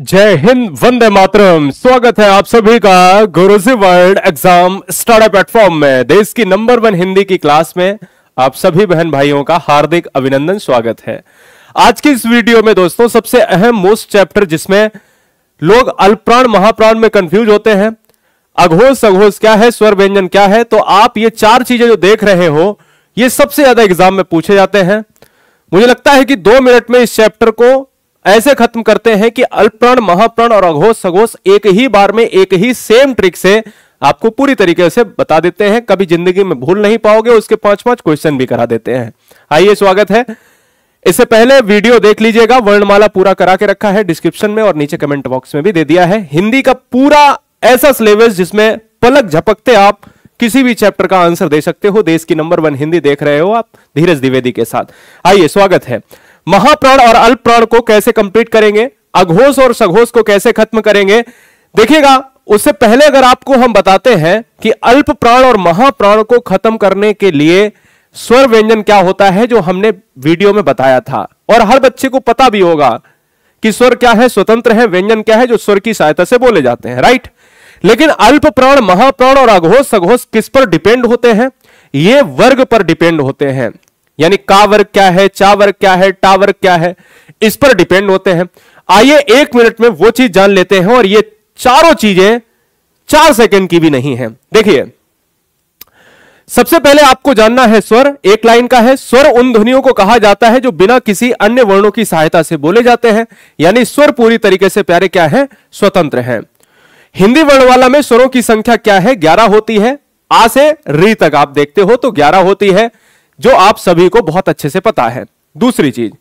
जय हिंद वंदे मातरम स्वागत है आप सभी का Guruji world exam startup platform में देश की नंबर वन हिंदी की क्लास में आप सभी बहन भाइयों का हार्दिक अभिनंदन स्वागत है आज की इस वीडियो में दोस्तों सबसे अहम मोस्ट चैप्टर जिसमें लोग अल्पप्राण महाप्राण में कंफ्यूज होते हैं अघोष अघोष क्या है स्वर व्यंजन क्या है तो आप ये चार चीजें जो देख रहे हो ये सबसे ज्यादा एग्जाम में पूछे जाते हैं मुझे लगता है कि दो मिनट में इस चैप्टर को ऐसे खत्म करते हैं कि अल्पप्रण महाप्रण और अघोष सघोष एक ही बार में एक ही सेम ट्रिक से आपको पूरी तरीके से बता देते हैं कभी जिंदगी में भूल नहीं पाओगे उसके पांच पांच क्वेश्चन भी करा देते हैं आइए स्वागत है इससे पहले वीडियो देख लीजिएगा वर्णमाला पूरा करा के रखा है डिस्क्रिप्शन में और नीचे कमेंट बॉक्स में भी दे दिया है हिंदी का पूरा ऐसा सिलेबस जिसमें पलक झपकते आप किसी भी चैप्टर का आंसर दे सकते हो देश की नंबर वन हिंदी देख रहे हो आप धीरज द्विवेदी के साथ आइए स्वागत है महाप्राण और अल्प प्राण को कैसे कंप्लीट करेंगे अघोष और सघोष को कैसे खत्म करेंगे देखिएगा उससे पहले अगर आपको हम बताते हैं कि अल्प प्राण और महाप्राण को खत्म करने के लिए स्वर व्यंजन क्या होता है जो हमने वीडियो में बताया था और हर बच्चे को पता भी होगा कि स्वर क्या है स्वतंत्र है व्यंजन क्या है जो स्वर की सहायता से बोले जाते हैं राइट लेकिन अल्प प्राण महाप्राण और अघोष सघोष किस पर डिपेंड होते हैं ये वर्ग पर डिपेंड होते हैं यानी का वर्ग क्या है चा वर्ग क्या है टा वर्ग क्या है इस पर डिपेंड होते हैं आइए एक मिनट में वो चीज जान लेते हैं और ये चारों चीजें चार सेकंड की भी नहीं है देखिए सबसे पहले आपको जानना है स्वर एक लाइन का है स्वर उन ध्वनियों को कहा जाता है जो बिना किसी अन्य वर्णों की सहायता से बोले जाते हैं यानी स्वर पूरी तरीके से प्यारे क्या है स्वतंत्र है हिंदी वर्णवाला में स्वरों की संख्या क्या है ग्यारह होती है आ से री तक आप देखते हो तो ग्यारह होती है जो आप सभी को बहुत अच्छे से पता है दूसरी चीज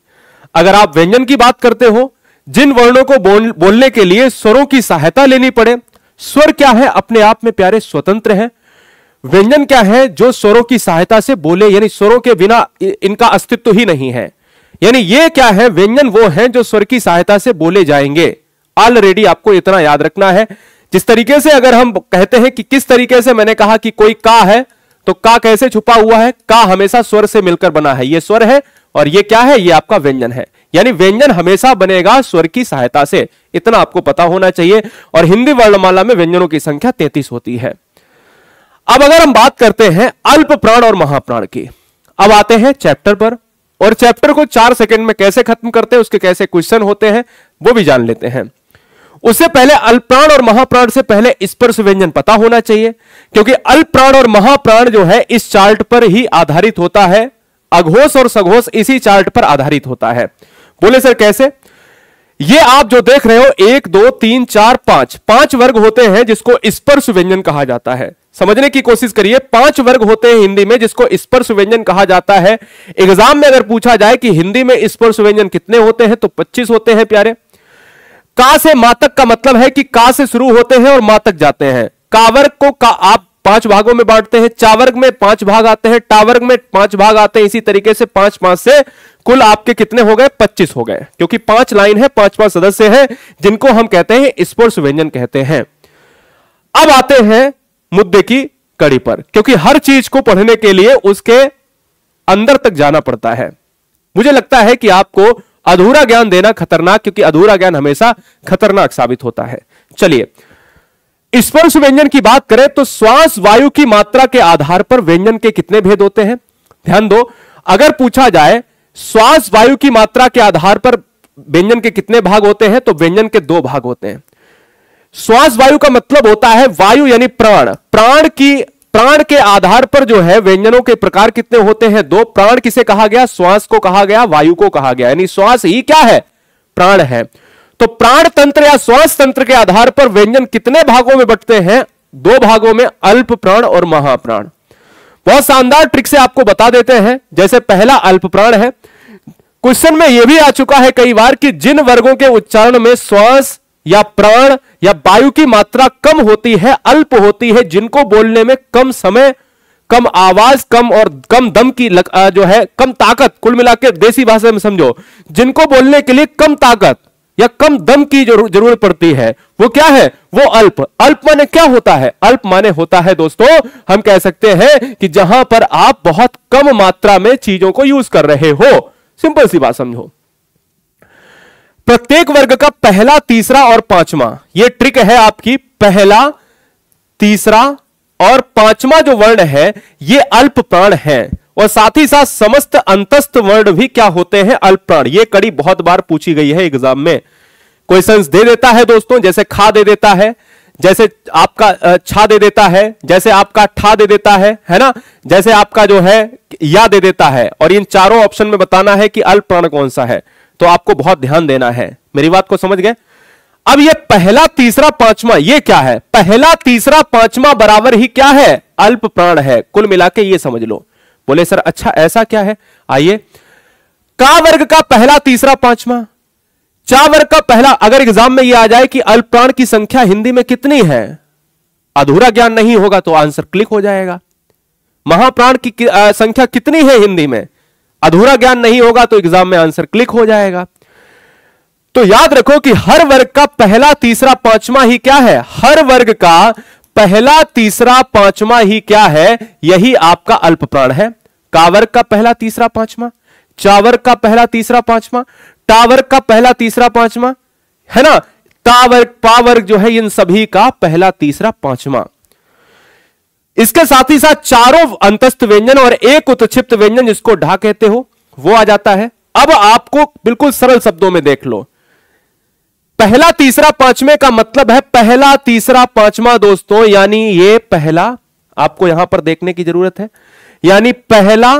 अगर आप व्यंजन की बात करते हो जिन वर्णों को बोल, बोलने के लिए स्वरों की सहायता लेनी पड़े स्वर क्या है अपने आप में प्यारे स्वतंत्र हैं व्यंजन क्या है जो स्वरों की सहायता से बोले यानी स्वरों के बिना इनका अस्तित्व ही नहीं है यानी ये क्या है व्यंजन वो है जो स्वर की सहायता से बोले जाएंगे ऑलरेडी आपको इतना याद रखना है जिस तरीके से अगर हम कहते हैं कि किस तरीके से मैंने कहा कि कोई का है तो का कैसे छुपा हुआ है का हमेशा स्वर से मिलकर बना है यह स्वर है और यह क्या है यह आपका व्यंजन है यानी व्यंजन हमेशा बनेगा स्वर की सहायता से इतना आपको पता होना चाहिए और हिंदी वर्णमाला में व्यंजनों की संख्या तैतीस होती है अब अगर हम बात करते हैं अल्प प्राण और महाप्राण की अब आते हैं चैप्टर पर और चैप्टर को चार सेकंड में कैसे खत्म करते हैं उसके कैसे क्वेश्चन होते हैं वो भी जान लेते हैं उससे पहले अल्प्राण और महाप्राण से पहले स्पर्श व्यंजन पता होना चाहिए क्योंकि अल्प्राण और महाप्राण जो है इस चार्ट पर ही आधारित होता है अघोष और सघोष इसी चार्ट पर आधारित होता है बोले सर कैसे ये आप जो देख रहे हो एक दो तीन चार पांच पांच वर्ग होते हैं जिसको स्पर्श व्यंजन कहा जाता है समझने की कोशिश करिए पांच वर्ग होते हैं हिंदी में जिसको स्पर्श व्यंजन कहा जाता है एग्जाम में अगर पूछा जाए कि हिंदी में स्पर्श व्यंजन कितने होते हैं तो 25 होते हैं प्यारे का से मातक का मतलब है कि का से शुरू होते हैं और मातक जाते हैं कावर्ग को का आप पांच भागों में बांटते हैं चावर्ग में पांच भाग आते हैं टावर्ग में पांच भाग आते हैं इसी तरीके से पांच पांच से कुल आपके कितने हो गए पच्चीस हो गए क्योंकि पांच लाइन है पांच पांच सदस्य हैं जिनको हम कहते हैं स्पोर्ट्स व्यंजन कहते हैं अब आते हैं मुद्दे की कड़ी पर क्योंकि हर चीज को पढ़ने के लिए उसके अंदर तक जाना पड़ता है मुझे लगता है कि आपको अधूरा ज्ञान देना खतरनाक क्योंकि अधूरा ज्ञान हमेशा खतरनाक साबित होता है चलिए स्पर्श व्यंजन की बात करें तो श्वास वायु की मात्रा के आधार पर व्यंजन के कितने भेद होते हैं ध्यान दो अगर पूछा जाए श्वास वायु की मात्रा के आधार पर व्यंजन के कितने भाग होते हैं तो व्यंजन के दो भाग होते हैं श्वास वायु का मतलब होता है वायु यानी प्राण प्राण की प्राण के आधार पर जो है व्यंजनों के प्रकार कितने होते हैं दो प्राण किसे कहा गया श्वास को कहा गया वायु को कहा गया यानी श्वास ही क्या है प्राण है तो प्राण तंत्र या श्वास तंत्र के आधार पर व्यंजन कितने भागों में बटते हैं दो भागों में अल्प प्राण और महाप्राण बहुत शानदार ट्रिक से आपको बता देते हैं जैसे पहला अल्प प्राण है क्वेश्चन में यह भी आ चुका है कई बार कि जिन वर्गों के उच्चारण में श्वास या प्राण या वायु की मात्रा कम होती है अल्प होती है जिनको बोलने में कम समय कम आवाज कम और कम दम की लग, जो है कम ताकत कुल मिला के देसी भाषा में समझो जिनको बोलने के लिए कम ताकत या कम दम की जरूरत पड़ती है वो क्या है वो अल्प अल्प माने क्या होता है अल्प माने होता है दोस्तों हम कह सकते हैं कि जहां पर आप बहुत कम मात्रा में चीजों को यूज कर रहे हो सिंपल सी बात समझो प्रत्येक वर्ग का पहला तीसरा और पांचवा यह ट्रिक है आपकी पहला तीसरा और पांचवा जो वर्ण है यह अल्प प्राण है और साथ ही साथ समस्त अंतस्थ वर्ण भी क्या होते हैं अल्प प्राण ये कड़ी बहुत बार पूछी गई है एग्जाम में क्वेश्चन दे देता है दोस्तों जैसे खा दे देता है जैसे आपका छा दे देता है जैसे आपका ठा दे देता है है ना जैसे आपका जो है या दे देता है और इन चारों ऑप्शन में बताना है कि अल्प प्राण कौन सा है तो आपको बहुत ध्यान देना है मेरी बात को समझ गए अब ये पहला तीसरा पांचवा ये क्या है पहला तीसरा पांचवा बराबर ही क्या है अल्प प्राण है कुल मिला के ये समझ लो बोले सर अच्छा ऐसा क्या है आइए का वर्ग का पहला तीसरा पांचवा चा वर्ग का पहला अगर एग्जाम में यह आ जाए कि अल्प प्राण की संख्या हिंदी में कितनी है अधूरा ज्ञान नहीं होगा तो आंसर क्लिक हो जाएगा महाप्राण की कि, आ, संख्या कितनी है हिंदी में अधूरा ज्ञान नहीं होगा तो एग्जाम में आंसर क्लिक हो जाएगा तो याद रखो कि हर वर्ग का पहला तीसरा पांचवा ही क्या है हर वर्ग का पहला तीसरा पांचवा ही क्या है यही आपका अल्प प्राण है कावर्ग का पहला तीसरा पांचवा चावर्ग का पहला तीसरा पांचवा टावर्ग का पहला तीसरा पांचवा है ना तावर्ग पावर्ग जो है इन सभी का पहला तीसरा पांचवा इसके साथ ही साथ चारों अंतस्थ व्यंजन और एक उत्क्षिप्त व्यंजन जिसको ढा कहते हो वो आ जाता है अब आपको बिल्कुल सरल शब्दों में देख लो पहला तीसरा पांचवें का मतलब है पहला तीसरा पांचवा दोस्तों यानी ये पहला आपको यहां पर देखने की जरूरत है यानी पहला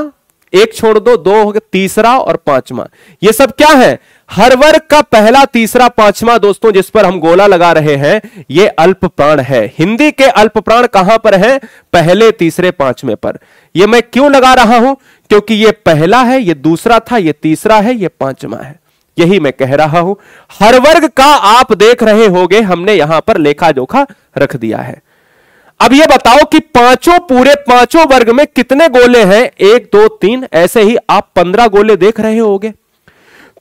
एक छोड़ दो दो हो गया तीसरा और पांचवा ये सब क्या है हर वर्ग का पहला तीसरा पांचवा दोस्तों जिस पर हम गोला लगा रहे हैं यह अल्प प्राण है हिंदी के अल्प प्राण कहां पर है पहले तीसरे पांचवें पर यह मैं क्यों लगा रहा हूं क्योंकि यह पहला है यह दूसरा था यह तीसरा है यह पांचवा है यही मैं कह रहा हूं हर वर्ग का आप देख रहे होगे हमने यहां पर लेखा जोखा रख दिया है अब यह बताओ कि पांचों पूरे पांचों वर्ग में कितने गोले हैं एक दो तीन ऐसे ही आप पंद्रह गोले देख रहे होगे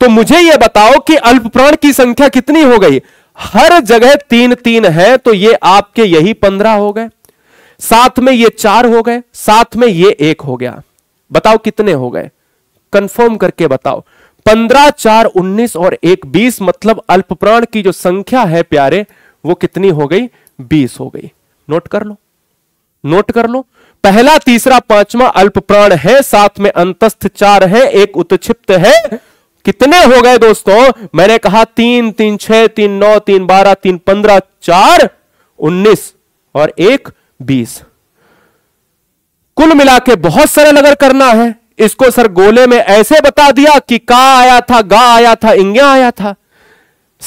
तो मुझे यह बताओ कि अल्प प्राण की संख्या कितनी हो गई हर जगह तीन तीन है तो ये आपके यही पंद्रह हो गए साथ में ये चार हो गए साथ में ये एक हो गया बताओ कितने हो गए कंफर्म करके बताओ पंद्रह चार उन्नीस और एक बीस मतलब अल्प प्राण की जो संख्या है प्यारे वो कितनी हो गई बीस हो गई नोट कर लो नोट कर लो पहला तीसरा पांचवा अल्प प्राण है साथ में अंतस्थ चार है एक उत्क्षिप्त है कितने हो गए दोस्तों मैंने कहा तीन तीन छह तीन नौ तीन बारह तीन पंद्रह चार उन्नीस और एक बीस कुल मिला के बहुत सरल अगर करना है इसको सर गोले में ऐसे बता दिया कि का आया था गा आया था इंग्या आया था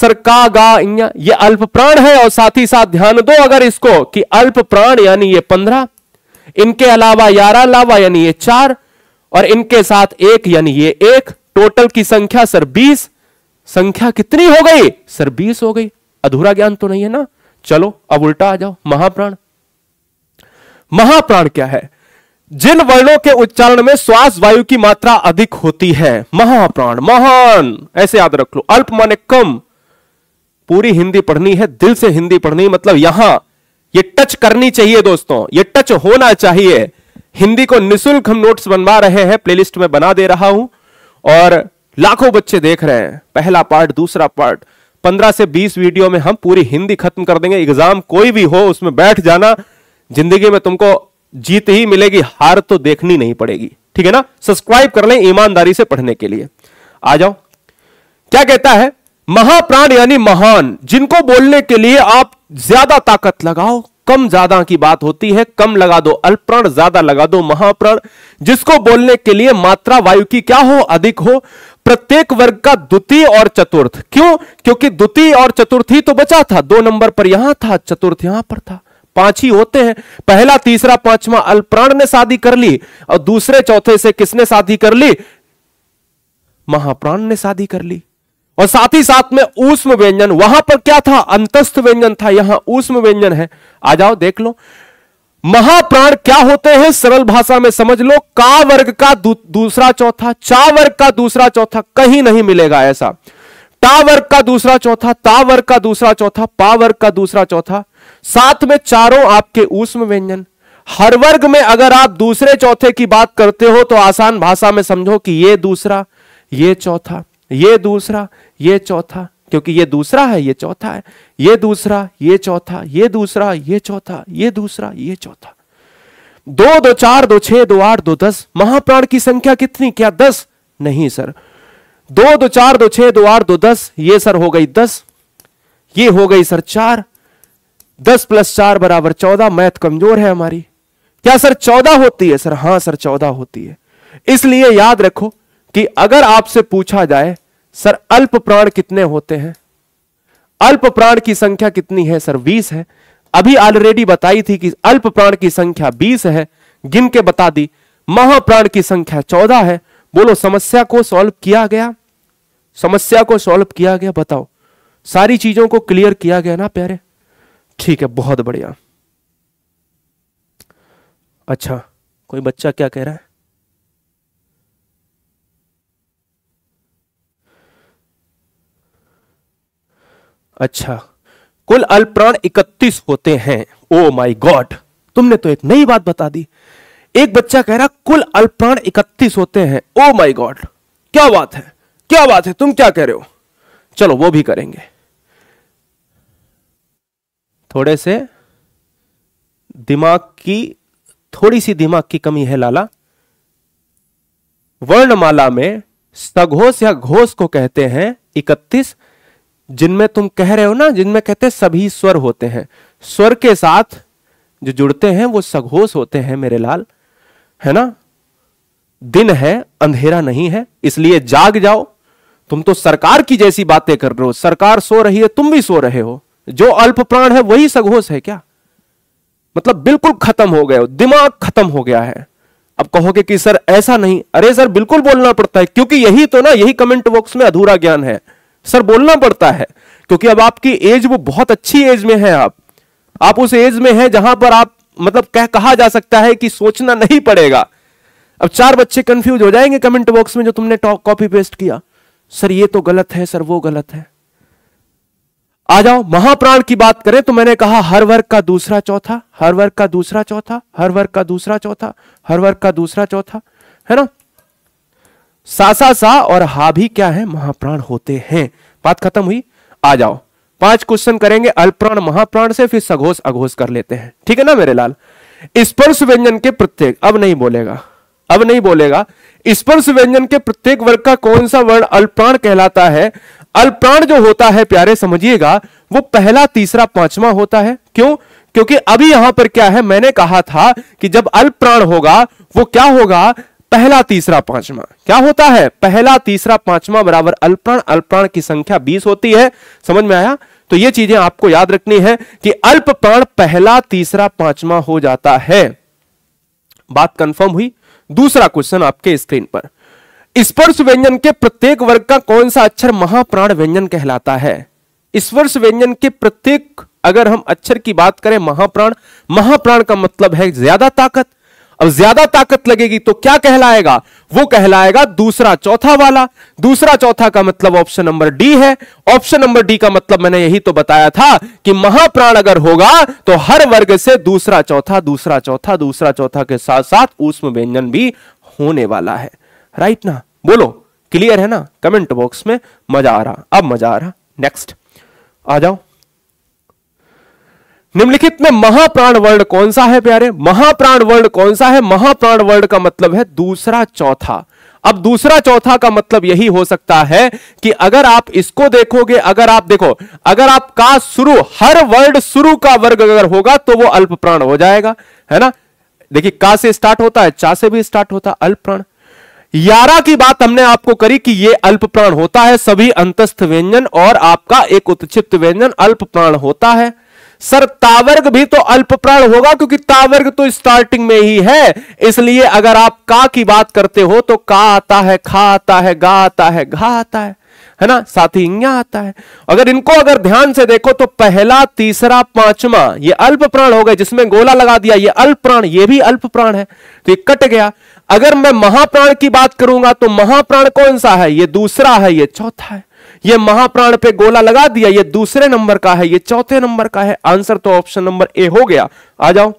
सर का गा इंग्या ये अल्प प्राण है और साथ ही साथ ध्यान दो अगर इसको कि अल्प प्राण यानी ये पंद्रह इनके अलावा ग्यारह अलावा यानी ये चार और इनके साथ एक यानी ये एक टोटल की संख्या सर बीस संख्या कितनी हो गई सर बीस हो गई अधूरा ज्ञान तो नहीं है ना चलो अब उल्टा आ जाओ महाप्राण महाप्राण क्या है जिन वर्णों के उच्चारण में श्वास वायु की मात्रा अधिक होती है महाप्राण महान ऐसे याद रख लो अल्प माने कम पूरी हिंदी पढ़नी है दिल से हिंदी पढ़नी मतलब यहां ये टच करनी चाहिए दोस्तों ये टच होना चाहिए हिंदी को निशुल्क हम नोट्स बनवा रहे हैं प्लेलिस्ट में बना दे रहा हूं और लाखों बच्चे देख रहे हैं पहला पार्ट दूसरा पार्ट पंद्रह से बीस वीडियो में हम पूरी हिंदी खत्म कर देंगे एग्जाम कोई भी हो उसमें बैठ जाना जिंदगी में तुमको जीत ही मिलेगी हार तो देखनी नहीं पड़ेगी ठीक है ना सब्सक्राइब कर लें ईमानदारी से पढ़ने के लिए आ जाओ क्या कहता है महाप्राण यानी महान जिनको बोलने के लिए आप ज्यादा ताकत लगाओ कम ज्यादा की बात होती है कम लगा दो अल्प्राण ज्यादा लगा दो महाप्राण जिसको बोलने के लिए मात्रा वायु की क्या हो अधिक हो प्रत्येक वर्ग का द्वितीय और चतुर्थ क्यों क्योंकि द्वितीय और चतुर्थ ही तो बचा था दो नंबर पर यहां था चतुर्थ यहां पर था पांच ही होते हैं पहला तीसरा पांचवा अल्प्राण ने शादी कर ली और दूसरे चौथे से किसने शादी कर ली महाप्राण ने शादी कर ली और साथ ही साथ में ऊष्म व्यंजन वहां पर क्या था अंतस्थ व्यंजन था यहां ऊष्म व्यंजन है आ जाओ देख लो महाप्राण क्या होते हैं सरल भाषा में समझ लो का वर्ग का दू, दूसरा चौथा चा वर्ग का दूसरा चौथा कहीं नहीं मिलेगा ऐसा टा वर्ग का दूसरा चौथा ता वर्ग का दूसरा चौथा पा वर्ग का दूसरा चौथा साथ में चारों आपके ऊष्म व्यंजन हर वर्ग में अगर आप दूसरे चौथे की बात करते हो तो आसान भाषा में समझो कि ये दूसरा ये चौथा ये दूसरा ये चौथा क्योंकि ये दूसरा है ये चौथा है ये दूसरा ये चौथा ये दूसरा ये चौथा ये दूसरा ये चौथा दो दो चार दो छह दो आठ दो दस महाप्राण की संख्या कितनी क्या दस नहीं सर दो दो चार दो छह दो आठ दो दस ये सर हो गई दस ये हो गई सर चार दस प्लस चार बराबर चौदह मैथ कमजोर है हमारी क्या सर चौदह होती है सर हाँ सर चौदह होती है इसलिए याद रखो कि अगर आपसे पूछा जाए सर अल्प प्राण कितने होते हैं अल्प प्राण की संख्या कितनी है सर बीस है अभी ऑलरेडी बताई थी कि अल्प प्राण की संख्या बीस है गिन के बता दी महाप्राण की संख्या चौदह है बोलो समस्या को सॉल्व किया गया समस्या को सॉल्व किया गया बताओ सारी चीजों को क्लियर किया गया ना प्यारे ठीक है बहुत बढ़िया अच्छा कोई बच्चा क्या कह रहा है अच्छा कुल अल्प्राण इकतीस होते हैं ओ माई गॉड तुमने तो एक नई बात बता दी एक बच्चा कह रहा कुल अल्प्राण इकतीस होते हैं ओ माई गॉड क्या बात है क्या बात है तुम क्या कह रहे हो चलो वो भी करेंगे थोड़े से दिमाग की थोड़ी सी दिमाग की कमी है लाला वर्णमाला में सघोष या घोष को कहते हैं इकतीस जिनमें तुम कह रहे हो ना जिनमें कहते सभी स्वर होते हैं स्वर के साथ जो जुड़ते हैं वो सघोष होते हैं मेरे लाल है ना दिन है अंधेरा नहीं है इसलिए जाग जाओ तुम तो सरकार की जैसी बातें कर रहे हो सरकार सो रही है तुम भी सो रहे हो जो अल्प प्राण है वही सघोष है क्या मतलब बिल्कुल खत्म हो गए हो दिमाग खत्म हो गया है अब कहोगे कि सर ऐसा नहीं अरे सर बिल्कुल बोलना पड़ता है क्योंकि यही तो ना यही कमेंट बॉक्स में अधूरा ज्ञान है सर बोलना पड़ता है क्योंकि अब आपकी एज वो बहुत अच्छी एज में है आप आप उस एज में हैं जहां पर आप मतलब कह कहा जा सकता है कि सोचना नहीं पड़ेगा अब चार बच्चे कंफ्यूज हो जाएंगे कमेंट बॉक्स में जो तुमने कॉपी पेस्ट किया सर ये तो गलत है सर वो गलत है आ जाओ महाप्राण की बात करें तो मैंने कहा हर वर्ग का दूसरा चौथा हर वर्ग का दूसरा चौथा हर वर्ग का दूसरा चौथा हर वर्ग का दूसरा चौथा है ना सासा सा और हा भी क्या है महाप्राण होते हैं बात खत्म हुई आ जाओ पांच क्वेश्चन करेंगे अल्प्राण महाप्राण से फिर सघोष अघोष कर लेते हैं ठीक है ना मेरे लाल स्पर्श व्यंजन के प्रत्येक अब नहीं बोलेगा अब नहीं बोलेगा स्पर्श व्यंजन के प्रत्येक वर्ग का कौन सा वर्ण अल्प्राण कहलाता है अल्प्राण जो होता है प्यारे समझिएगा वो पहला तीसरा पांचवा होता है क्यों क्योंकि अभी यहां पर क्या है मैंने कहा था कि जब अल्प्राण होगा वो क्या होगा पहला तीसरा पांचवा क्या होता है पहला तीसरा पांचवा बराबर अल्प्राण अल्प्राण की संख्या बीस होती है समझ में आया तो ये चीजें आपको याद रखनी है कि अल्प प्राण पहला तीसरा पांचवा हो जाता है बात कंफर्म हुई दूसरा क्वेश्चन आपके स्क्रीन पर स्पर्श व्यंजन के प्रत्येक वर्ग का कौन सा अक्षर महाप्राण व्यंजन कहलाता है स्पर्श व्यंजन के प्रत्येक अगर हम अक्षर की बात करें महाप्राण महाप्राण का मतलब है ज्यादा ताकत अब ज्यादा ताकत लगेगी तो क्या कहलाएगा वो कहलाएगा दूसरा चौथा वाला दूसरा चौथा का मतलब ऑप्शन नंबर डी है ऑप्शन नंबर डी का मतलब मैंने यही तो बताया था कि महाप्राण अगर होगा तो हर वर्ग से दूसरा चौथा दूसरा चौथा दूसरा चौथा के साथ साथ उष्म व्यंजन भी होने वाला है राइट ना बोलो क्लियर है ना कमेंट बॉक्स में मजा आ रहा अब मजा आ रहा नेक्स्ट आ जाओ निम्नलिखित में महाप्राण वर्ड कौन सा है प्यारे महाप्राण वर्ड कौन सा है महाप्राण वर्ड का मतलब है दूसरा चौथा अब दूसरा चौथा का मतलब यही हो सकता है कि अगर आप इसको देखोगे अगर आप देखो अगर आप का शुरू हर वर्ड शुरू का वर्ग अगर होगा तो वो अल्प प्राण हो जाएगा है ना देखिए का से स्टार्ट होता है चा से भी स्टार्ट होता है अल्प प्राण यारा की बात हमने आपको करी कि ये अल्प प्राण होता है सभी अंतस्थ व्यंजन और आपका एक उत्सिप्त व्यंजन अल्प प्राण होता है सर तावर्ग भी तो अल्प प्राण होगा क्योंकि तावर्ग तो स्टार्टिंग में ही है इसलिए अगर आप का की बात करते हो तो का आता है खा आता है गा आता है घा आता है है ना साथ ही इंगा आता है अगर इनको अगर ध्यान से देखो तो पहला तीसरा पांचवा ये अल्प प्राण हो गए जिसमें गोला लगा दिया ये अल्प प्राण ये भी अल्प प्राण है तो ये कट गया अगर मैं महाप्राण की बात करूंगा तो महाप्राण कौन सा है ये दूसरा है ये चौथा है ये महाप्राण पे गोला लगा दिया ये दूसरे नंबर का है ये चौथे नंबर का है आंसर तो ऑप्शन नंबर ए हो गया आ जाओ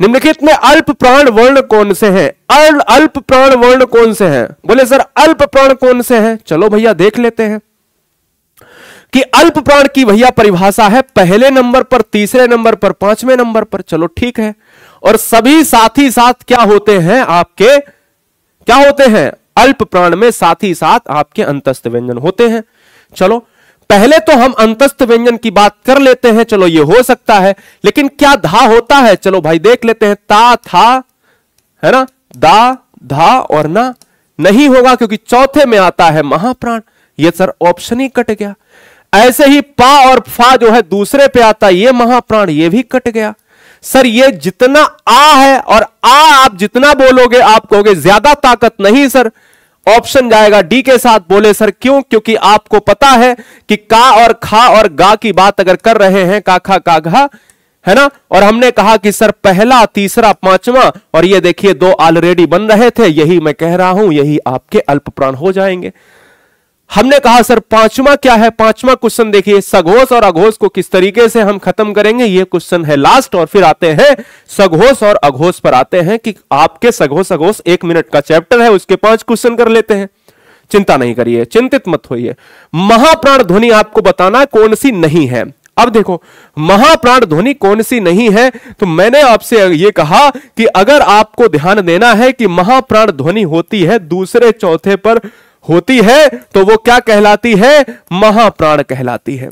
निम्नलिखित में अल्प प्राण वर्ण कौन से हैं अल, अल्प प्राण वर्ण कौन से हैं बोले सर अल्प प्राण कौन से हैं चलो भैया देख लेते हैं कि अल्प प्राण की भैया परिभाषा है पहले नंबर पर तीसरे नंबर पर पांचवें नंबर पर चलो ठीक है और सभी साथ ही साथ क्या होते हैं आपके क्या होते हैं अल्प प्राण में साथ ही साथ आपके अंतस्थ व्यंजन होते हैं चलो पहले तो हम अंतस्थ व्यंजन की बात कर लेते हैं चलो ये हो सकता है लेकिन क्या धा होता है चलो भाई देख लेते हैं ता था है ना दा धा और ना नहीं होगा क्योंकि चौथे में आता है महाप्राण ये सर ऑप्शन ही कट गया ऐसे ही पा और फा जो है दूसरे पे आता ये महाप्राण ये भी कट गया सर ये जितना आ है और आ आप जितना बोलोगे आप कहोगे ज्यादा ताकत नहीं सर ऑप्शन जाएगा डी के साथ बोले सर क्यों क्योंकि आपको पता है कि का और खा और गा की बात अगर कर रहे हैं का खा का घा है ना और हमने कहा कि सर पहला तीसरा पांचवा और ये देखिए दो ऑलरेडी बन रहे थे यही मैं कह रहा हूं यही आपके अल्प प्राण हो जाएंगे हमने कहा सर पांचवा क्या है पांचवा क्वेश्चन देखिए सघोष और अघोष को किस तरीके से हम खत्म करेंगे ये क्वेश्चन है लास्ट और फिर आते हैं सघोष और अघोष पर आते हैं कि आपके सघोष अघोष एक मिनट का चैप्टर है उसके पांच क्वेश्चन कर लेते हैं चिंता नहीं करिए चिंतित मत होइए महाप्राण ध्वनि आपको बताना कौन सी नहीं है अब देखो महाप्राण ध्वनि कौन सी नहीं है तो मैंने आपसे ये कहा कि अगर आपको ध्यान देना है कि महाप्राण ध्वनि होती है दूसरे चौथे पर होती है तो वो क्या कहलाती है महाप्राण कहलाती है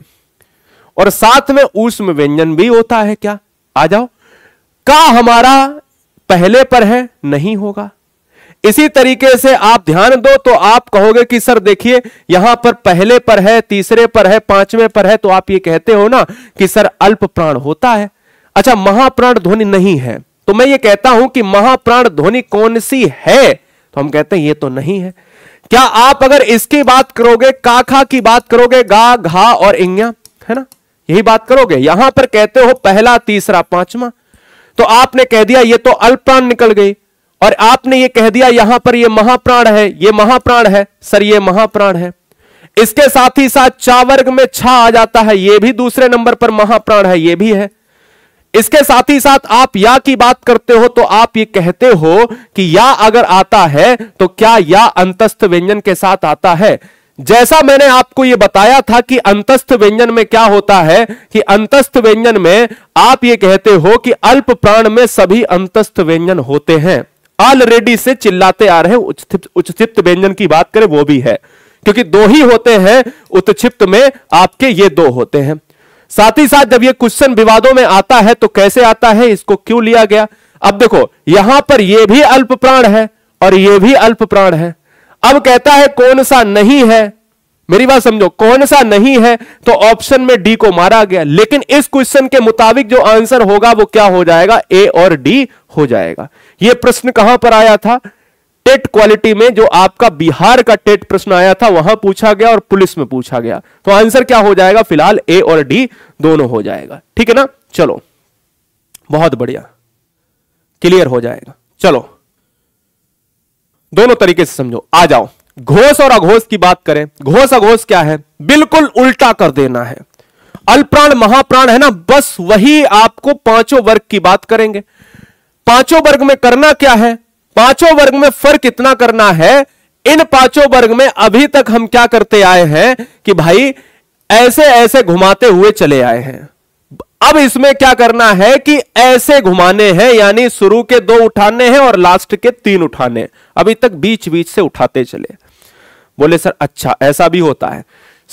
और साथ में ऊष्म व्यंजन भी होता है क्या आ जाओ का हमारा पहले पर है नहीं होगा इसी तरीके से आप ध्यान दो तो आप कहोगे कि सर देखिए यहां पर पहले पर है तीसरे पर है पांचवें पर है तो आप ये कहते हो ना कि सर अल्प प्राण होता है अच्छा महाप्राण ध्वनि नहीं है तो मैं ये कहता हूं कि महाप्राण ध्वनि कौन सी है तो हम कहते हैं ये तो नहीं है क्या आप अगर इसकी बात करोगे काखा की बात करोगे गा घा और इंग्या है ना यही बात करोगे यहां पर कहते हो पहला तीसरा पांचवा तो आपने कह दिया ये तो अल्पप्राण निकल गई और आपने ये कह दिया यहां पर ये महाप्राण है ये महाप्राण है सर ये महाप्राण है इसके साथ ही साथ चावर्ग में छा आ जाता है ये भी दूसरे नंबर पर महाप्राण है ये भी है इसके साथ ही साथ आप या की बात करते हो तो आप ये कहते हो कि या अगर आता है तो क्या या अंतस्थ व्यंजन के साथ आता है जैसा मैंने आपको यह बताया था कि अंतस्थ व्यंजन में क्या होता है कि अंतस्थ व्यंजन में आप ये कहते हो कि अल्प प्राण में सभी अंतस्थ व्यंजन होते हैं ऑलरेडी से चिल्लाते आ रहे हैं व्यंजन की बात करें वो भी है क्योंकि दो ही होते हैं उत्क्षिप्त में आपके ये दो होते हैं साथ ही साथ जब ये क्वेश्चन विवादों में आता है तो कैसे आता है इसको क्यों लिया गया अब देखो यहां पर यह भी अल्प प्राण है और यह भी अल्प प्राण है अब कहता है कौन सा नहीं है मेरी बात समझो कौन सा नहीं है तो ऑप्शन में डी को मारा गया लेकिन इस क्वेश्चन के मुताबिक जो आंसर होगा वो क्या हो जाएगा ए और डी हो जाएगा यह प्रश्न कहां पर आया था टेट क्वालिटी में जो आपका बिहार का टेट प्रश्न आया था वहां पूछा गया और पुलिस में पूछा गया तो आंसर क्या हो जाएगा फिलहाल ए और डी दोनों हो जाएगा ठीक है ना चलो बहुत बढ़िया क्लियर हो जाएगा चलो दोनों तरीके से समझो आ जाओ घोष और अघोष की बात करें घोष अघोष क्या है बिल्कुल उल्टा कर देना है अल्प्राण महाप्राण है ना बस वही आपको पांचों वर्ग की बात करेंगे पांचों वर्ग में करना क्या है पांचों वर्ग में फर्क इतना करना है इन पांचों वर्ग में अभी तक हम क्या करते आए हैं कि भाई ऐसे ऐसे घुमाते हुए चले आए हैं अब इसमें क्या करना है कि ऐसे घुमाने हैं यानी शुरू के दो उठाने हैं और लास्ट के तीन उठाने अभी तक बीच बीच से उठाते चले बोले सर अच्छा ऐसा भी होता है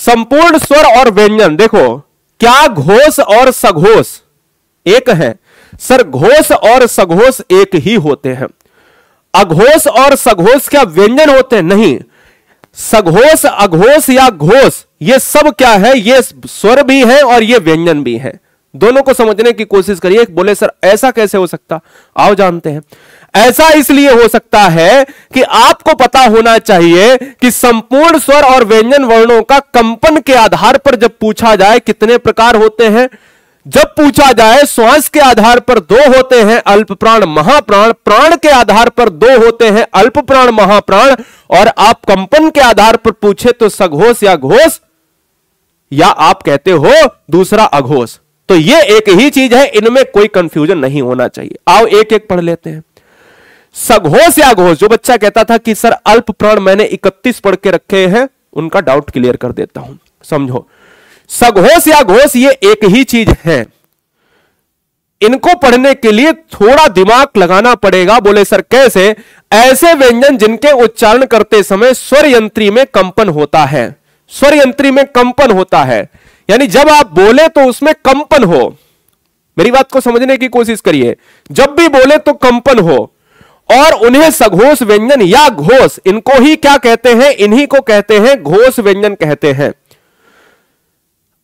संपूर्ण स्वर और व्यंजन देखो क्या घोष और सघोष एक है सर घोष और सघोष एक ही होते हैं अघोष और सघोष क्या व्यंजन होते हैं नहीं सघोष अघोष या घोष ये सब क्या है ये स्वर भी है और ये व्यंजन भी है दोनों को समझने की कोशिश करिए बोले सर ऐसा कैसे हो सकता आओ जानते हैं ऐसा इसलिए हो सकता है कि आपको पता होना चाहिए कि संपूर्ण स्वर और व्यंजन वर्णों का कंपन के आधार पर जब पूछा जाए कितने प्रकार होते हैं जब पूछा जाए श्वास के आधार पर दो होते हैं अल्प प्राण महाप्राण प्राण के आधार पर दो होते हैं अल्प प्राण महाप्राण और आप कंपन के आधार पर पूछे तो सघोष या घोष या आप कहते हो दूसरा अघोष तो ये एक ही चीज है इनमें कोई कंफ्यूजन नहीं होना चाहिए आओ एक एक पढ़ लेते हैं सघोष या घोष जो बच्चा कहता था कि सर अल्प प्राण मैंने इकतीस पढ़ के रखे हैं उनका डाउट क्लियर कर देता हूं समझो सघोष या घोष ये एक ही चीज है इनको पढ़ने के लिए थोड़ा दिमाग लगाना पड़ेगा बोले सर कैसे ऐसे व्यंजन जिनके उच्चारण करते समय स्वर यंत्री में कंपन होता है स्वर यंत्री में कंपन होता है यानी जब आप बोले तो उसमें कंपन हो मेरी बात को समझने की कोशिश करिए जब भी बोले तो कंपन हो और उन्हें सघोष व्यंजन या घोष इनको ही क्या कहते हैं इन्हीं को कहते हैं घोष व्यंजन कहते हैं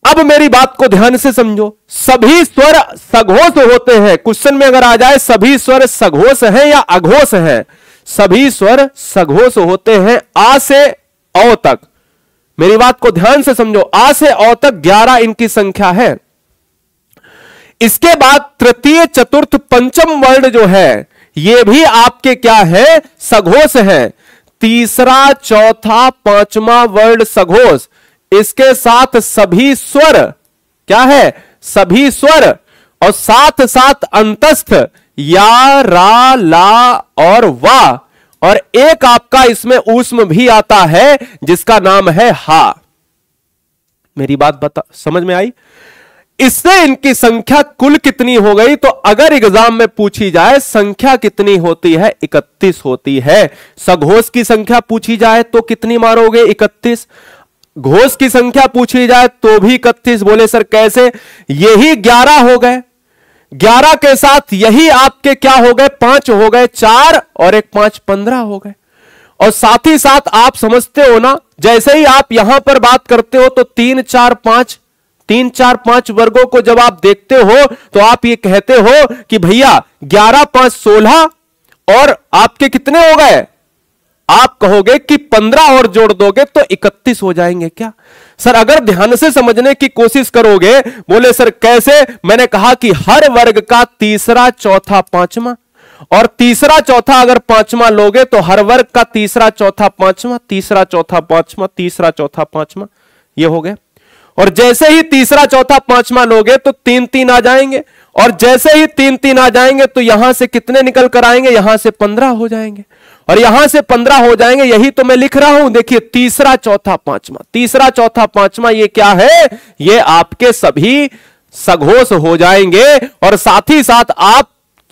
अब मेरी बात को ध्यान से समझो सभी स्वर सघोष होते हैं क्वेश्चन में अगर आ जाए सभी स्वर सघोष हैं या अघोष हैं सभी स्वर सघोष होते हैं आ से औ तक मेरी बात को ध्यान से समझो आ से औ तक ग्यारह इनकी संख्या है इसके बाद तृतीय चतुर्थ पंचम वर्ण जो है ये भी आपके क्या है सघोष है तीसरा चौथा पांचवा वर्ण सघोष इसके साथ सभी स्वर क्या है सभी स्वर और साथ साथ अंतस्थ या रा ला और वा और एक आपका इसमें ऊष्म भी आता है जिसका नाम है हा मेरी बात बता समझ में आई इससे इनकी संख्या कुल कितनी हो गई तो अगर एग्जाम में पूछी जाए संख्या कितनी होती है 31 होती है सघोष की संख्या पूछी जाए तो कितनी मारोगे इकतीस घोष की संख्या पूछी जाए तो भी इकतीस बोले सर कैसे यही ग्यारह हो गए ग्यारह के साथ यही आपके क्या हो गए पांच हो गए चार और एक पांच पंद्रह हो गए और साथ ही साथ आप समझते हो ना जैसे ही आप यहां पर बात करते हो तो तीन चार पांच तीन चार पांच वर्गों को जब आप देखते हो तो आप ये कहते हो कि भैया ग्यारह पांच सोलह और आपके कितने हो गए आप कहोगे कि पंद्रह और जोड़ दोगे तो इकतीस हो जाएंगे क्या सर अगर ध्यान से समझने की कोशिश करोगे बोले सर कैसे मैंने कहा कि हर वर्ग का तीसरा चौथा पांचवा और तीसरा चौथा अगर पांचवा लोगे तो हर वर्ग का तीसरा चौथा पांचवा तीसरा चौथा पांचवा तीसरा चौथा पांचवा ये हो गया और जैसे ही तीसरा चौथा पांचवा लोगे तो तीन तीन आ जाएंगे और जैसे ही तीन तीन आ जाएंगे तो यहां से कितने निकल कर आएंगे यहां से पंद्रह हो जाएंगे और यहां से पंद्रह हो जाएंगे यही तो मैं लिख रहा हूं देखिए तीसरा चौथा पांचवा तीसरा चौथा पांचवा ये क्या है ये आपके सभी सघोष हो जाएंगे और साथ ही साथ आप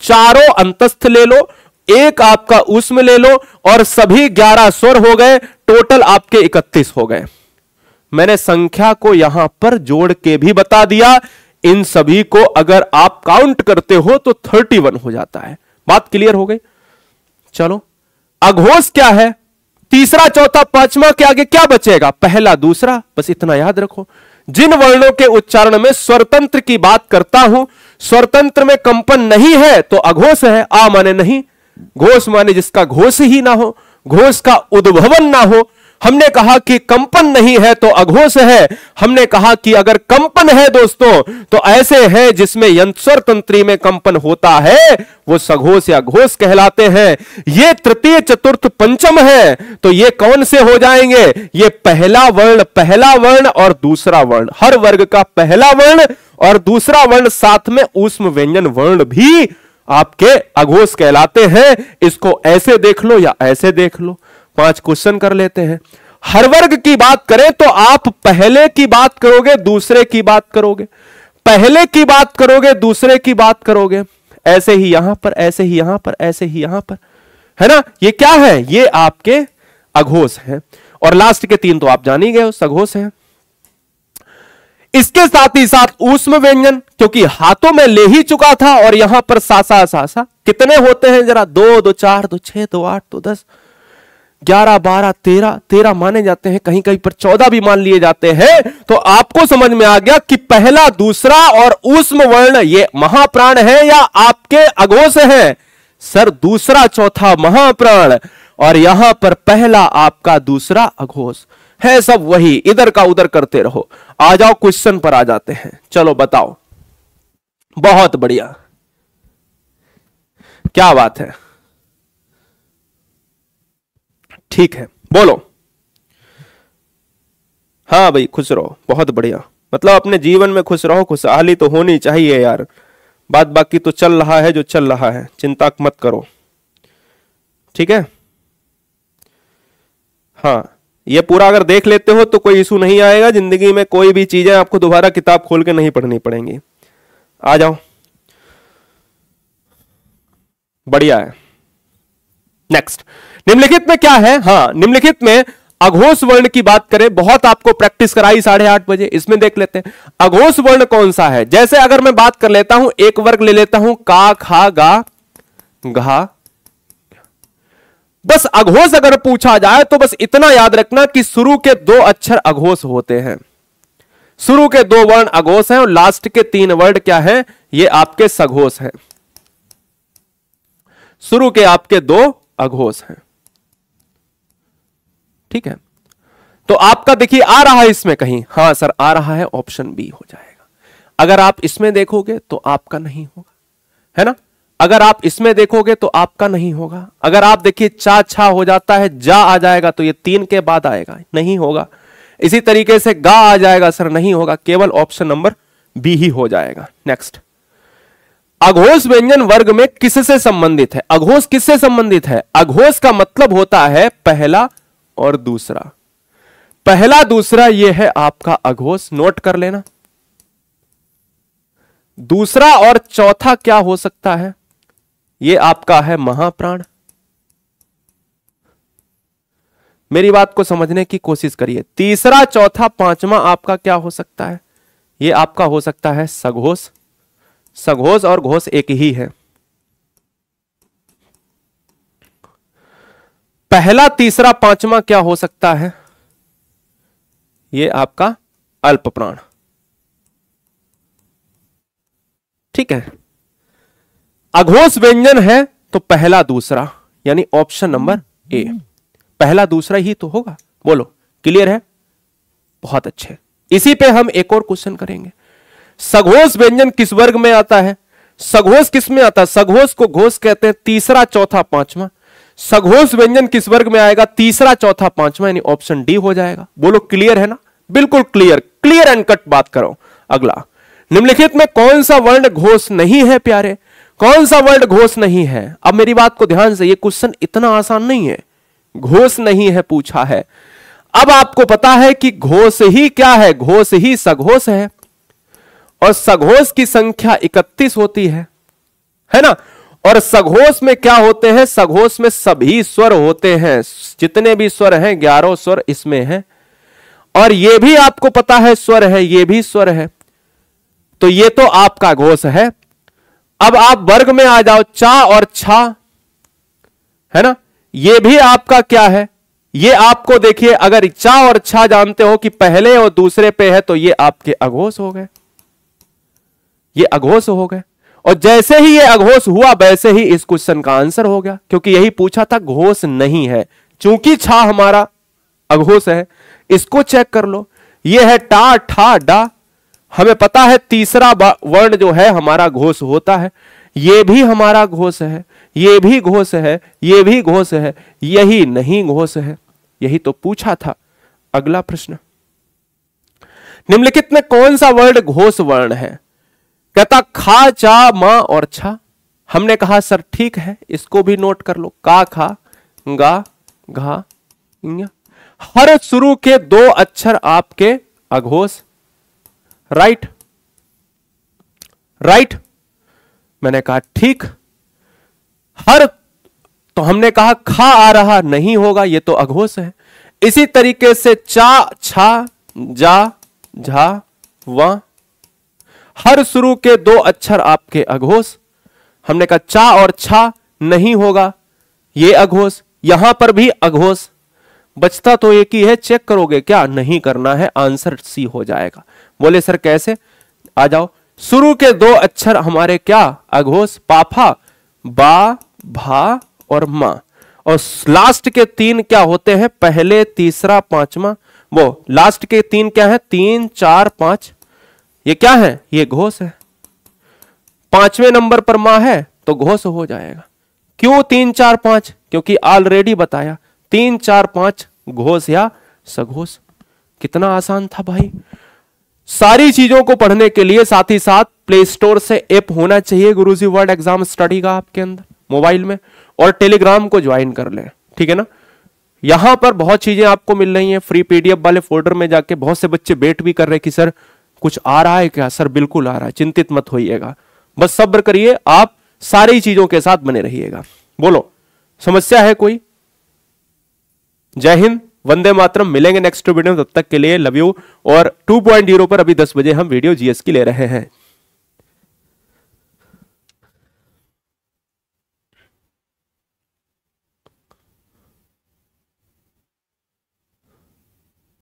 चारों अंतस्थ ले लो एक आपका उष्म ले लो और सभी ग्यारह स्वर हो गए टोटल आपके इकतीस हो गए मैंने संख्या को यहां पर जोड़ के भी बता दिया इन सभी को अगर आप काउंट करते हो तो थर्टी वन हो जाता है बात क्लियर हो गई चलो अघोष क्या है तीसरा चौथा पांचवा के आगे क्या बचेगा पहला दूसरा बस इतना याद रखो जिन वर्णों के उच्चारण में स्वतंत्र की बात करता हूं स्वतंत्र में कंपन नहीं है तो अघोष है आ माने नहीं घोष माने जिसका घोष ही ना हो घोष का उद्भवन ना हो हमने कहा कि कंपन नहीं है तो अघोष है हमने कहा कि अगर कंपन है दोस्तों तो ऐसे हैं जिसमें यंत्र तंत्री में कंपन होता है वो सघोष या घोष कहलाते हैं ये तृतीय चतुर्थ पंचम है तो ये कौन से हो जाएंगे ये पहला वर्ण पहला वर्ण और दूसरा वर्ण हर वर्ग का पहला वर्ण और दूसरा वर्ण साथ में उष्म व्यंजन वर्ण भी आपके अघोष कहलाते हैं इसको ऐसे देख लो या ऐसे देख लो पांच क्वेश्चन कर लेते हैं हर वर्ग की बात करें तो आप पहले की बात करोगे दूसरे की बात करोगे पहले की बात करोगे दूसरे की बात करोगे ऐसे ही यहां पर ऐसे ही यहां पर ऐसे ही यहां पर है ना ये क्या है ये आपके अघोष हैं और लास्ट के तीन तो आप जान ही गए उस अघोष हैं इसके साथ ही साथ ऊष्म व्यंजन क्योंकि हाथों में ले ही चुका था और यहां पर सासा सासा कितने होते हैं जरा दो दो चार दो छह दो आठ दो दस ग्यारह बारह तेरह तेरह माने जाते हैं कहीं कहीं पर चौदह भी मान लिए जाते हैं तो आपको समझ में आ गया कि पहला दूसरा और उष्म वर्ण ये महाप्राण है या आपके अघोष है सर दूसरा चौथा महाप्राण और यहां पर पहला आपका दूसरा अघोष है सब वही इधर का उधर करते रहो आ जाओ क्वेश्चन पर आ जाते हैं चलो बताओ बहुत बढ़िया क्या बात है ठीक है बोलो हाँ भाई खुश रहो बहुत बढ़िया मतलब अपने जीवन में खुश रहो खुशहाली तो होनी चाहिए यार बात बाकी तो चल रहा है जो चल रहा है चिंता मत करो ठीक है हाँ ये पूरा अगर देख लेते हो तो कोई इशू नहीं आएगा जिंदगी में कोई भी चीजें आपको दोबारा किताब खोल के नहीं पढ़नी पड़ेंगी आ जाओ बढ़िया है नेक्स्ट निम्नलिखित में क्या है हाँ निम्नलिखित में अघोष वर्ण की बात करें बहुत आपको प्रैक्टिस कराई साढ़े आठ बजे इसमें देख लेते हैं अघोष वर्ण कौन सा है जैसे अगर मैं बात कर लेता हूं एक वर्ग ले लेता हूं का खा गा घा बस अघोष अगर पूछा जाए तो बस इतना याद रखना कि शुरू के दो अक्षर अघोष होते हैं शुरू के दो वर्ण अघोष हैं और लास्ट के तीन वर्ण क्या हैं ये आपके सघोष हैं शुरू के आपके दो अघोष हैं ठीक है तो आपका देखिए आ रहा है इसमें कहीं हाँ सर आ रहा है ऑप्शन बी हो जाएगा अगर आप इसमें देखोगे तो आपका नहीं होगा है ना अगर आप इसमें देखोगे तो आपका नहीं होगा अगर आप देखिए चा छा हो जाता है जा आ जाएगा तो ये तीन के बाद आएगा नहीं होगा इसी तरीके से गा आ जाएगा सर नहीं होगा केवल ऑप्शन नंबर बी ही हो जाएगा नेक्स्ट अघोष व्यंजन वर्ग में किससे संबंधित है अघोष किससे संबंधित है अघोष का मतलब होता है पहला और दूसरा पहला दूसरा यह है आपका अघोष नोट कर लेना दूसरा और चौथा क्या हो सकता है यह आपका है महाप्राण मेरी बात को समझने की कोशिश करिए तीसरा चौथा पांचवा आपका क्या हो सकता है यह आपका हो सकता है सघोष सघोष और घोष एक ही है पहला तीसरा पांचवा क्या हो सकता है ये आपका अल्प प्राण ठीक है अघोष व्यंजन है तो पहला दूसरा यानी ऑप्शन नंबर ए पहला दूसरा ही तो होगा बोलो क्लियर है बहुत अच्छे इसी पे हम एक और क्वेश्चन करेंगे सघोष व्यंजन किस वर्ग में आता है सघोष किस में आता है सघोष को घोष कहते हैं तीसरा चौथा पांचवा सघोष व्यंजन किस वर्ग में आएगा तीसरा चौथा पांचवा यानी ऑप्शन डी हो जाएगा बोलो क्लियर है ना बिल्कुल क्लियर क्लियर एंड कट बात करो अगला निम्नलिखित में कौन सा वर्ण घोष नहीं है प्यारे कौन सा वर्ण घोष नहीं है अब मेरी बात को ध्यान से ये क्वेश्चन इतना आसान नहीं है घोष नहीं है पूछा है अब आपको पता है कि घोष ही क्या है घोष ही सघोष है और सघोष की संख्या इकतीस होती है है ना और सघोष में क्या होते हैं सघोष में सभी स्वर होते हैं जितने भी स्वर हैं ग्यारह स्वर इसमें हैं और ये भी आपको पता है स्वर है ये भी स्वर है तो ये तो आपका घोष है अब आप वर्ग में आ जाओ चा और छा है ना ये भी आपका क्या है ये आपको देखिए अगर चा और छा जानते हो कि पहले और दूसरे पे है तो ये आपके अघोष हो गए ये अघोष हो गए और जैसे ही ये अघोष हुआ वैसे ही इस क्वेश्चन का आंसर हो गया क्योंकि यही पूछा था घोष नहीं है चूंकि छा हमारा अघोष है इसको चेक कर लो ये है टा ठा डा हमें पता है तीसरा वर्ण जो है हमारा घोष होता है ये भी हमारा घोष है ये भी घोष है ये भी घोष है यही नहीं घोष है यही तो पूछा था अगला प्रश्न निम्नलिखित में कौन सा वर्ड घोष वर्ण है कहता खा चा म और छा हमने कहा सर ठीक है इसको भी नोट कर लो का खा गा घा हर शुरू के दो अक्षर आपके अघोष राइट राइट मैंने कहा ठीक हर तो हमने कहा खा आ रहा नहीं होगा ये तो अघोष है इसी तरीके से चा छा जा झा वा हर शुरू के दो अक्षर आपके अघोष हमने कहा चा और छा नहीं होगा ये अघोष यहां पर भी अघोष बचता तो एक ही है चेक करोगे क्या नहीं करना है आंसर सी हो जाएगा बोले सर कैसे आ जाओ शुरू के दो अक्षर हमारे क्या अघोष पाफा बा भा और मां और लास्ट के तीन क्या होते हैं पहले तीसरा पांचवा वो लास्ट के तीन क्या है तीन चार पांच ये क्या है ये घोष है पांचवें नंबर पर मां है तो घोष हो जाएगा क्यों तीन चार पांच क्योंकि ऑलरेडी बताया तीन चार पांच घोष या सघोष कितना आसान था भाई सारी चीजों को पढ़ने के लिए साथ ही साथ प्ले स्टोर से ऐप होना चाहिए गुरुजी वर्ड एग्जाम स्टडी का आपके अंदर मोबाइल में और टेलीग्राम को ज्वाइन कर लें ठीक है ना यहां पर बहुत चीजें आपको मिल रही हैं फ्री पीडीएफ वाले फोल्डर में जाके बहुत से बच्चे वेट भी कर रहे कि सर कुछ आ रहा है क्या सर बिल्कुल आ रहा है चिंतित मत होइएगा बस सब्र करिए आप सारी चीजों के साथ बने रहिएगा बोलो समस्या है कोई जय हिंद वंदे मातरम मिलेंगे नेक्स्ट वीडियो तब तक के लिए लव यू और 2.0 पर अभी 10 बजे हम वीडियो जीएस की ले रहे हैं